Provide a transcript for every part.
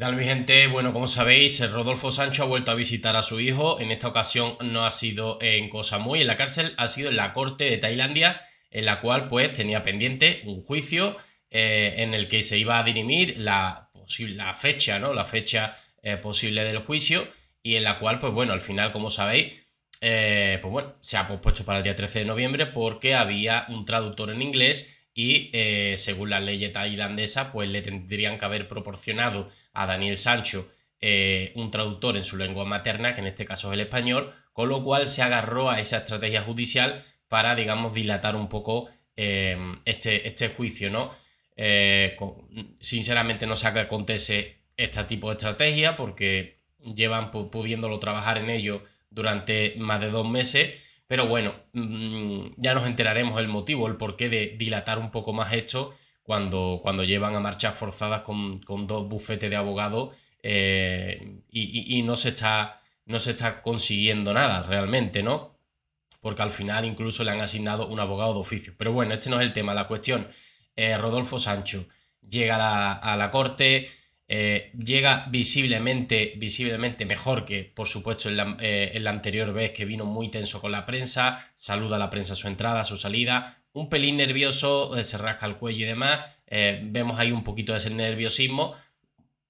¿Qué tal mi gente? Bueno, como sabéis, Rodolfo Sancho ha vuelto a visitar a su hijo. En esta ocasión no ha sido en Cosa Muy, en la cárcel, ha sido en la corte de Tailandia, en la cual pues tenía pendiente un juicio eh, en el que se iba a dirimir la, fecha, ¿no? La fecha eh, posible del juicio y en la cual, pues bueno, al final, como sabéis, eh, pues bueno, se ha pospuesto para el día 13 de noviembre porque había un traductor en inglés y eh, según la ley tailandesa, pues le tendrían que haber proporcionado a Daniel Sancho eh, un traductor en su lengua materna, que en este caso es el español, con lo cual se agarró a esa estrategia judicial para, digamos, dilatar un poco eh, este, este, juicio, ¿no? sinceramente no sé qué acontece este tipo de estrategia porque llevan pudiéndolo trabajar en ello durante más de dos meses pero bueno, mm, ya nos enteraremos el motivo, el porqué de dilatar un poco más esto cuando, cuando llevan a marchas forzadas con, dos bufetes de abogados eh, y, no, se está, no se está consiguiendo nada realmente, ¿no? Porque al final incluso le han asignado un abogado de oficio. Pero bueno, este no es el tema. La cuestión, eh, Rodolfo Sancho llega a la corte, eh, llega visiblemente, visiblemente mejor que, por supuesto, eh, en la, anterior vez que vino muy tenso con la prensa, saluda a la prensa su entrada, su salida, un pelín nervioso, eh, se rasca el cuello y demás, vemos ahí un poquito de ese nerviosismo,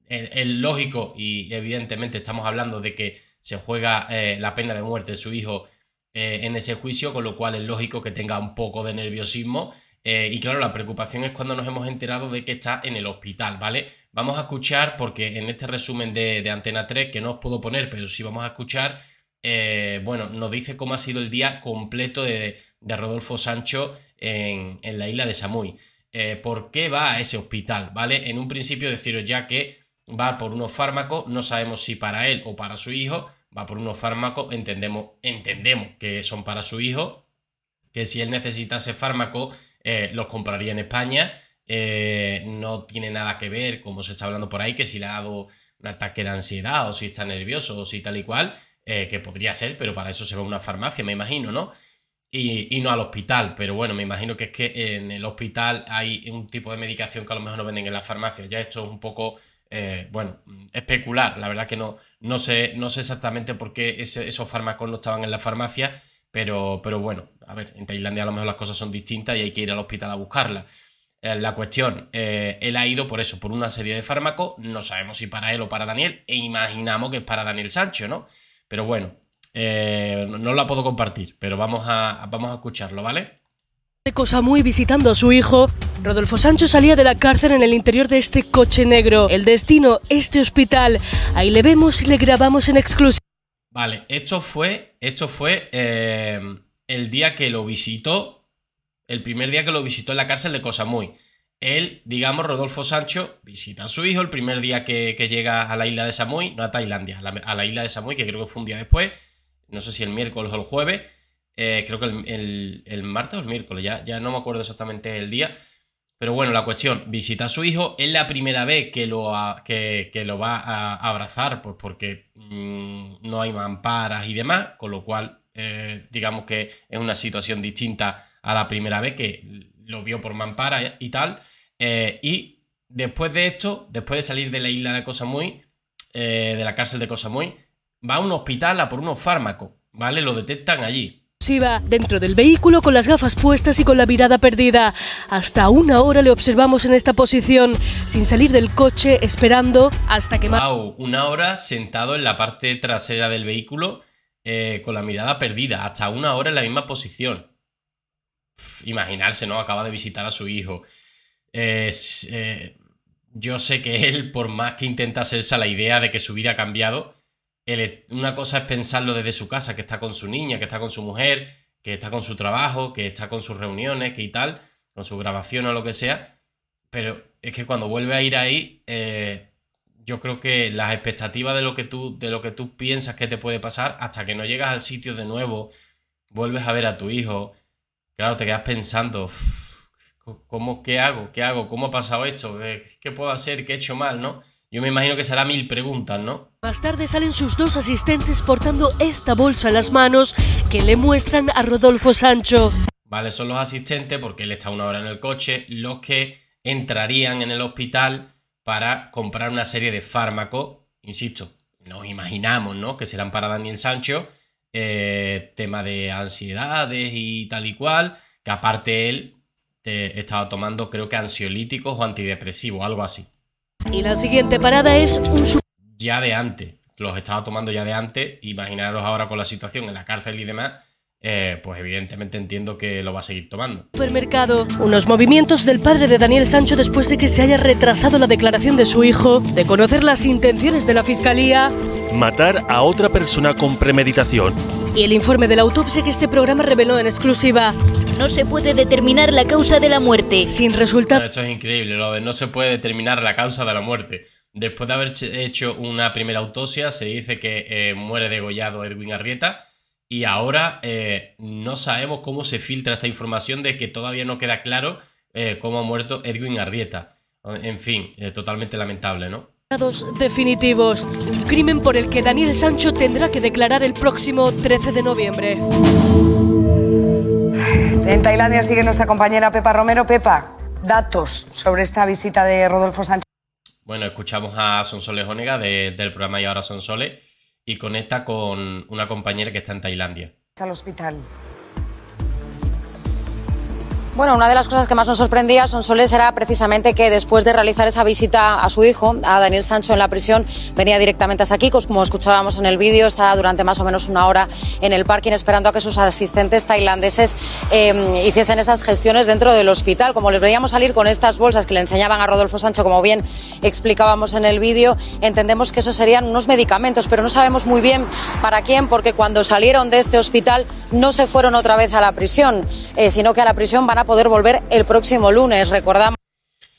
es lógico y evidentemente estamos hablando de que se juega la pena de muerte de su hijo en ese juicio, con lo cual es lógico que tenga un poco de nerviosismo. y claro, la preocupación es cuando nos hemos enterado de que está en el hospital, ¿vale? Vamos a escuchar, porque en este resumen de, de Antena 3, que no os puedo poner, pero sí vamos a escuchar, eh, bueno, nos dice cómo ha sido el día completo de, de Rodolfo Sancho en, en, la isla de Samuy. Eh, ¿Por qué va a ese hospital? ¿Vale? En un principio deciros ya que va por unos fármacos, no sabemos si para él o para su hijo, va por unos fármacos, entendemos, entendemos que son para su hijo, que si él necesitase fármaco, eh, los compraría en España eh, no tiene nada que ver, como se está hablando por ahí, que si le ha dado un ataque de ansiedad o si está nervioso o si tal y cual, eh, que podría ser, pero para eso se va a una farmacia, me imagino, ¿no? Y, no al hospital, pero bueno, me imagino que es que en el hospital hay un tipo de medicación que a lo mejor no venden en la farmacia. Ya esto es un poco, eh, bueno, especular. La verdad que no, no, sé, no sé exactamente por qué esos fármacos no estaban en la farmacia, pero, pero bueno, a ver, en Tailandia a lo mejor las cosas son distintas y hay que ir al hospital a buscarlas. Eh, la cuestión, eh, él ha ido por eso, por una serie de fármacos, no sabemos si para él o para Daniel, e imaginamos que es para Daniel Sancho, ¿no? Pero bueno, eh, no la puedo compartir, pero vamos a, vamos a escucharlo, ¿vale? De Cosa Muy visitando a su hijo, Rodolfo Sancho salía de la cárcel en el interior de este coche negro. El destino, este hospital. Ahí le vemos y le grabamos en exclusiva. Vale, esto fue, esto fue el día que lo visitó el primer día que lo visitó en la cárcel de Samui. Él, digamos, Rodolfo Sancho, visita a su hijo el primer día que, llega a la isla de Samui. no a Tailandia, a la, isla de Samui, que creo que fue un día después, no sé si el miércoles o el jueves, eh, creo que el, martes o el miércoles, ya, ya no me acuerdo exactamente el día. Pero bueno, la cuestión, visita a su hijo, es la primera vez que lo, va a abrazar, pues porque mm, no hay mamparas y demás, con lo cual, eh, digamos que es una situación distinta a la primera vez que lo vio por Mampara y tal. Eh, y después de esto, después de salir de la isla de Cosamuy, eh, de la cárcel de Cosamuy, va a un hospital a por unos fármacos, ¿vale? Lo detectan allí. Iba dentro del vehículo con las gafas puestas y con la mirada perdida. Hasta una hora le observamos en esta posición, sin salir del coche, esperando hasta que... ¡Wow! Una hora sentado en la parte trasera del vehículo eh, con la mirada perdida, hasta una hora en la misma posición imaginarse, ¿no? Acaba de visitar a su hijo. Eh, yo sé que él, por más que intenta hacerse la idea de que su vida ha cambiado, una cosa es pensarlo desde su casa, que está con su niña, que está con su mujer, que está con su trabajo, que está con sus reuniones, que y tal, con su grabación o lo que sea. Pero es que cuando vuelve a ir ahí, eh, yo creo que las expectativas de lo que, tú, de lo que tú piensas que te puede pasar, hasta que no llegas al sitio de nuevo, vuelves a ver a tu hijo, Claro, te quedas pensando, ¿cómo, ¿qué hago? ¿Qué hago? ¿Cómo ha pasado esto? Eh, ¿Qué, puedo hacer? ¿Qué he hecho mal? ¿No? Yo me imagino que será mil preguntas, ¿no? Más tarde salen sus dos asistentes portando esta bolsa en las manos que le muestran a Rodolfo Sancho. Vale, son los asistentes porque él está una hora en el coche, los que entrarían en el hospital para comprar una serie de fármacos, insisto, nos imaginamos, ¿no? Que serán para Daniel Sancho eh, tema de ansiedades y tal y cual, que aparte él eh, estaba tomando creo que ansiolíticos o antidepresivos, algo así. Y la siguiente parada es un... Ya de antes, los estaba tomando ya de antes, imaginaros ahora con la situación en la cárcel y demás, eh, pues evidentemente entiendo que lo va a seguir tomando. Supermercado. Unos movimientos del padre de Daniel Sancho después de que se haya retrasado la declaración de su hijo, de conocer las intenciones de la fiscalía matar a otra persona con premeditación. Y el informe de la autopsia que este programa reveló en exclusiva. No se puede determinar la causa de la muerte. Sin resultado. Esto es increíble, lo de no se puede determinar la causa de la muerte. Después de haber hecho una primera autopsia, se dice que eh, muere degollado Edwin Arrieta. Y ahora eh, no sabemos cómo se filtra esta información de que todavía no queda claro eh, cómo ha muerto Edwin Arrieta. En fin, totalmente lamentable, ¿no? definitivos. Crimen por el que Daniel Sancho tendrá que declarar el próximo 13 de noviembre. En Tailandia sigue nuestra compañera Pepa Romero. Pepa, datos sobre esta visita de Rodolfo Sánchez. Bueno, escuchamos a Sonsoles Jónega del programa Y ahora Sonsole y conecta con una compañera que está en Tailandia. Al hospital. Bueno, una de las cosas que más nos sorprendía, Sonsoles, era precisamente que después de realizar esa visita a su hijo, a Daniel Sancho en la prisión, venía directamente hasta aquí, pues, como escuchábamos en el vídeo, estaba durante más o menos una hora en el parking esperando a que sus asistentes tailandeses em, hiciesen esas gestiones dentro del hospital. Como les veíamos salir con estas bolsas que le enseñaban a Rodolfo Sancho, como bien explicábamos en el vídeo, entendemos que esos serían unos medicamentos, pero no sabemos muy bien para quién, porque cuando salieron de este hospital no se fueron otra vez a la prisión, eh, sino que a la prisión van a poder volver el próximo lunes, recordamos.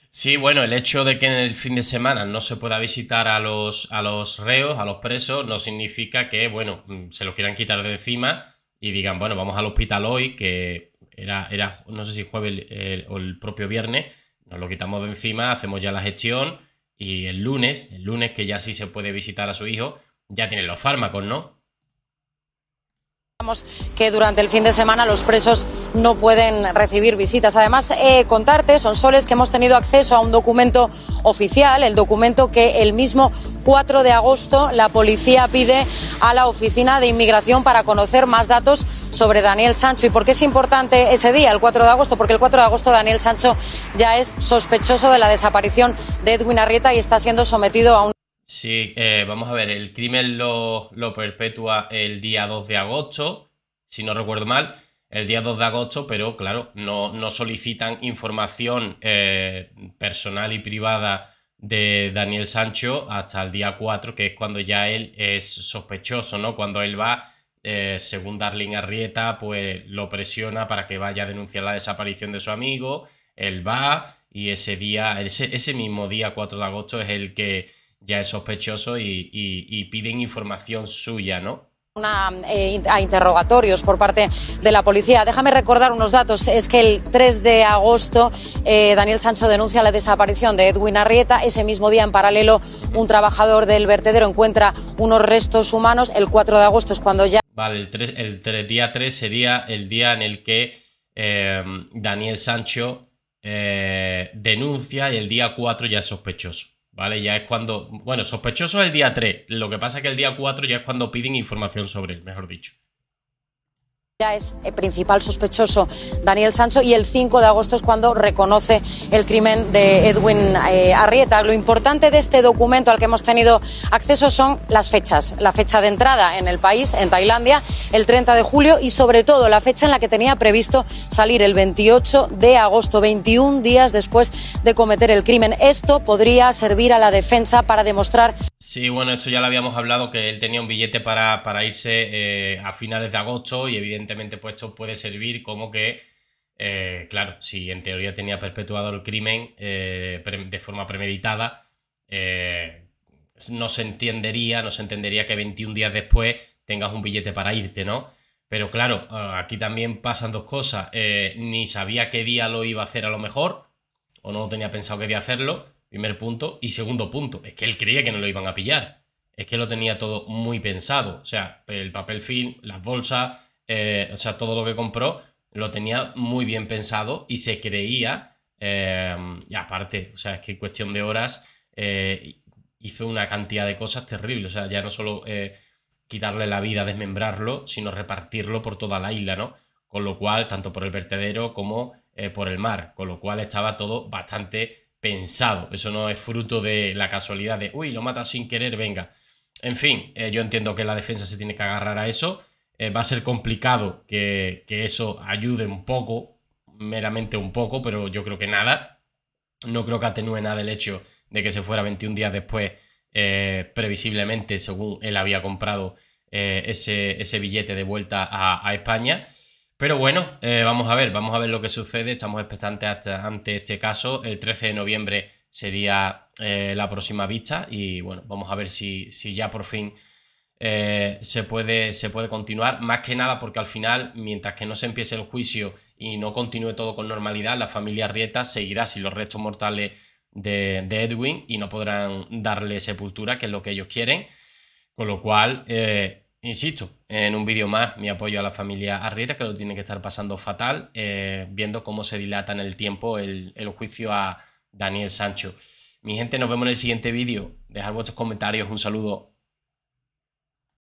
Sí, bueno, el hecho de que en el fin de semana no se pueda visitar a los, a los reos, a los presos, no significa que, bueno, mm, se lo quieran quitar de encima y digan, bueno, vamos al hospital hoy, que era, era no sé si jueves o el propio viernes, nos lo quitamos de encima, hacemos ya la gestión y el lunes, el lunes que ya sí se puede visitar a su hijo, ya tienen los fármacos, ¿no? que durante el fin de semana los presos no pueden recibir visitas. Además, eh, contarte, son soles que hemos tenido acceso a un documento oficial, el documento que el mismo 4 de agosto la policía pide a la Oficina de Inmigración para conocer más datos sobre Daniel Sancho. ¿Y por qué es importante ese día, el 4 de agosto? Porque el 4 de agosto Daniel Sancho ya es sospechoso de la desaparición de Edwin Arrieta y está siendo sometido a un. Sí, eh, vamos a ver, el crimen lo, lo, perpetúa el día 2 de agosto, si no recuerdo mal, el día 2 de agosto, pero claro, no, no solicitan información eh, personal y privada de Daniel Sancho hasta el día 4, que es cuando ya él es sospechoso, ¿no? Cuando él va, eh, según Darling Arrieta, pues lo presiona para que vaya a denunciar la desaparición de su amigo, él va y ese día, ese mismo día 4 de agosto es el que ya es sospechoso y, piden información suya, ¿no? Una, eh, a interrogatorios por parte de la policía. Déjame recordar unos datos. Es que el 3 de agosto eh, Daniel Sancho denuncia la desaparición de Edwin Arrieta. Ese mismo día, en paralelo, un trabajador del vertedero encuentra unos restos humanos. El 4 de agosto es cuando ya... Vale, el, el día 3 sería el día en el que eh, Daniel Sancho denuncia y el día 4 ya es sospechoso. ¿vale? Ya es cuando, bueno, sospechoso el día 3, lo que pasa es que el día 4 ya es cuando piden información sobre él, mejor dicho. Ya es el eh, principal sospechoso Daniel Sancho y el 5 de agosto es cuando reconoce el crimen de Edwin eh, Arrieta. Lo importante de este documento al que hemos tenido acceso son las fechas. La fecha de entrada en el país, en Tailandia, el 30 de julio y sobre todo la fecha en la que tenía previsto salir el 28 de agosto, 21 días después de cometer el crimen. Esto podría servir a la defensa para demostrar Sí, bueno, esto ya lo habíamos hablado, que él tenía un billete para, irse eh, a finales de agosto y evidentemente pues esto puede servir como que, eh, claro, si en teoría tenía perpetuado el crimen eh, de forma premeditada, no se entendería, no se entendería que 21 días después tengas un billete para irte, ¿no? Pero claro, aquí también pasan dos cosas. ni sabía qué día lo iba a hacer a lo mejor, o no tenía pensado qué día hacerlo Primer punto. Y segundo punto, es que él creía que no lo iban a pillar. Es que lo tenía todo muy pensado. O sea, el papel film, las bolsas, eh, o sea, todo lo que compró, lo tenía muy bien pensado y se creía. Eh, y aparte, o sea, es que en cuestión de horas eh, hizo una cantidad de cosas terribles. O sea, ya no solo quitarle la vida, desmembrarlo, sino repartirlo por toda la isla, ¿no? Con lo cual, tanto por el vertedero como por el mar. Con lo cual estaba todo bastante pensado. Eso no es fruto de la casualidad de, uy, lo mata sin querer, venga. En fin, eh, yo entiendo que la defensa se tiene que agarrar a eso. Eh, va a ser complicado que, eso ayude un poco, meramente un poco, pero yo creo que nada. No creo que atenúe nada el hecho de que se fuera 21 días después, eh, previsiblemente, según él había comprado ese, ese, billete de vuelta a España. Pero bueno, eh, vamos a ver, vamos a ver lo que sucede. Estamos expectantes hasta, ante este caso. El 13 de noviembre sería eh, la próxima vista y bueno, vamos a ver si, ya por fin eh, se, puede, se puede continuar. Más que nada porque al final, mientras que no se empiece el juicio y no continúe todo con normalidad, la familia Rieta seguirá sin los restos mortales de, Edwin y no podrán darle sepultura, que es lo que ellos quieren. Con lo cual, Insisto, en un vídeo más, mi apoyo a la familia Arrieta, que lo tiene que estar pasando fatal, eh, viendo cómo se dilata en el tiempo el, el juicio a Daniel Sancho. Mi gente, nos vemos en el siguiente vídeo. Dejad vuestros comentarios, un saludo.